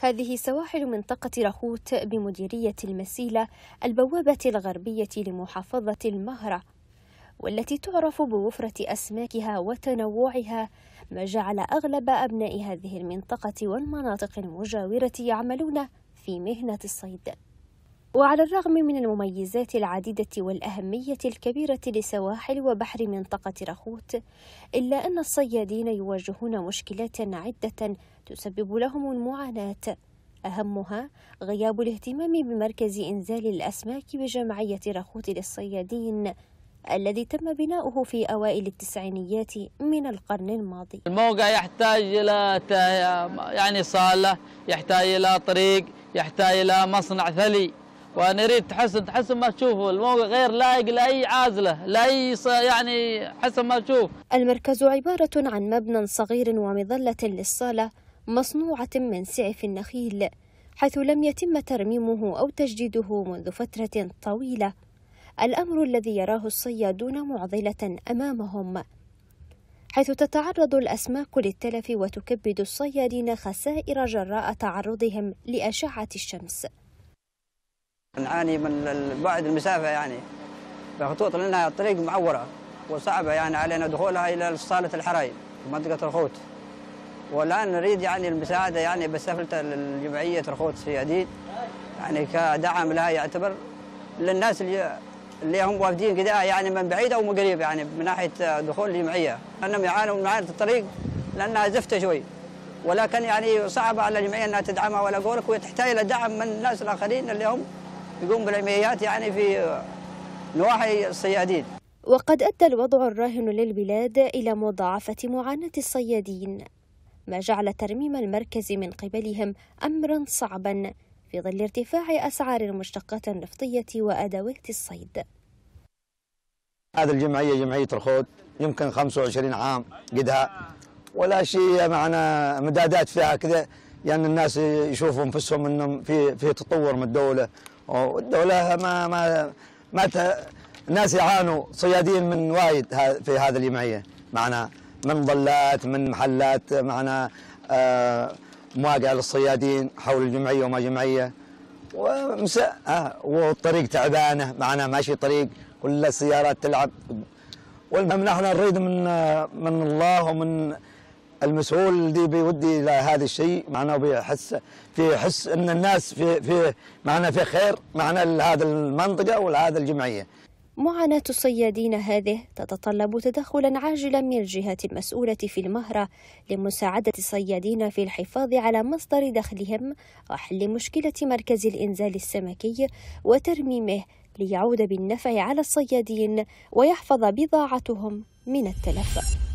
هذه سواحل منطقة رخوت بمديرية المسيلة البوابة الغربية لمحافظة المهرة والتي تعرف بوفرة أسماكها وتنوعها ما جعل أغلب أبناء هذه المنطقة والمناطق المجاورة يعملون في مهنة الصيد وعلى الرغم من المميزات العديدة والأهمية الكبيرة لسواحل وبحر منطقة رخوت إلا أن الصيادين يواجهون مشكلات عدة تسبب لهم المعاناة أهمها غياب الاهتمام بمركز إنزال الأسماك بجمعية رخوت للصيادين الذي تم بناؤه في أوائل التسعينيات من القرن الماضي الموقع يحتاج إلى يعني صالة يحتاج إلى طريق يحتاج إلى مصنع ثلي وانا اريد تحسن تحسن ما تشوفه الموقع غير لائق لأي عازلة لأي يعني حسن ما تشوف المركز عبارة عن مبنى صغير ومظلة للصالة مصنوعة من سعف النخيل حيث لم يتم ترميمه أو تجديده منذ فترة طويلة الأمر الذي يراه الصيادون معضلة أمامهم حيث تتعرض الأسماك للتلف وتكبد الصيادين خسائر جراء تعرضهم لأشعة الشمس نعاني من بعد المسافة يعني خطوط لأنها الطريق معورة وصعبة يعني علينا دخولها إلى صالة في منطقة الخوت والآن نريد يعني المساعدة يعني بسفلة الجمعية الخوت السيادين يعني كدعم لها يعتبر للناس اللي اللي هم وافدين كده يعني من بعيد او من قريب يعني من ناحيه دخول الجمعيه لانهم يعانوا من معاناه الطريق لانها زفته شوي ولكن يعني صعب على الجمعيه انها تدعمها ولا قولك وتحتاج الى دعم من الناس الاخرين اللي هم يقوم بالعمليات يعني في نواحي الصيادين وقد أدى الوضع الراهن للبلاد إلى مضاعفة معاناة الصيادين ما جعل ترميم المركز من قبلهم أمرا صعبا في ظل ارتفاع أسعار المشتقات النفطية وأدوات الصيد هذه الجمعية جمعية الخوت يمكن 25 عام قدها ولا شيء معنا مدادات فيها كذا يعني الناس يشوفوا أنفسهم أنهم في في تطور من الدولة والدولة ما ما ما ت... الناس يعانوا صيادين من وايد في هذه الجمعية معنا من ظلات من محلات معنا آه، مواقع للصيادين حول الجمعية وما جمعية ومساء آه والطريق تعبانة معنا ماشي طريق كل السيارات تلعب والمهم نحن نريد من من الله ومن المسؤول اللي بيودي لهذا الشيء معناه بيحس في حس ان الناس في في معنا في خير معنا لهذا المنطقه ولهذا الجمعيه. معاناة الصيادين هذه تتطلب تدخلا عاجلا من الجهات المسؤولة في المهرة لمساعدة الصيادين في الحفاظ على مصدر دخلهم وحل مشكلة مركز الإنزال السمكي وترميمه ليعود بالنفع على الصيادين ويحفظ بضاعتهم من التلف.